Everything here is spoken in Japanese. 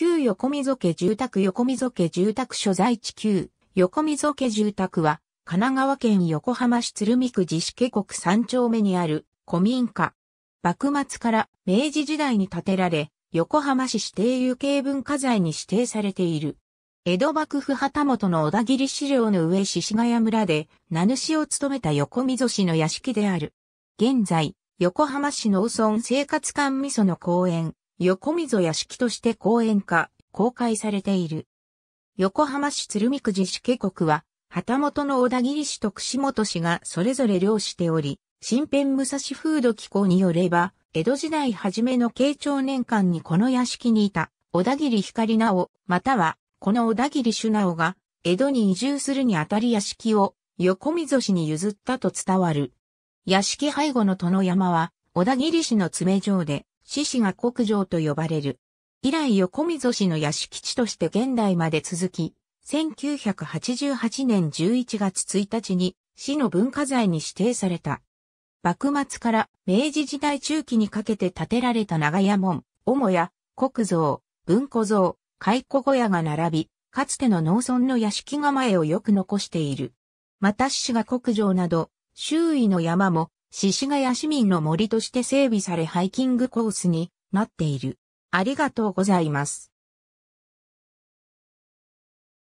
旧横溝家住宅横溝家住宅所在地旧横溝家住宅は、神奈川県横浜市鶴見区自主家国3丁目にある古民家。幕末から明治時代に建てられ、横浜市指定有形文化財に指定されている。江戸幕府旗本の小田切資料の上獅子ヶ谷村で、名主を務めた横溝氏の屋敷である。現在、横浜市農村生活館味噌の公園、横溝屋敷として公園化、公開されている。横浜市鶴見区自主渓谷は、旗本の小田切氏と串本氏がそれぞれ漁しており、新編武蔵風土機構によれば、江戸時代初めの慶長年間にこの屋敷にいた、小田切光直、または、この小田切主直が、江戸に移住するにあたり屋敷を、横溝氏に譲ったと伝わる。屋敷背後の殿山は、小田切氏の爪城で、獅子が国城と呼ばれる。以来横溝氏の屋敷地として現代まで続き、1988年11月1日に市の文化財に指定された。幕末から明治時代中期にかけて建てられた長屋門、母屋、国像、文庫像、古小屋が並び、かつての農村の屋敷構えをよく残している。また市が国城など、周囲の山も獅子ヶ谷市民の森として整備されハイキングコースになっている。ありがとうございます。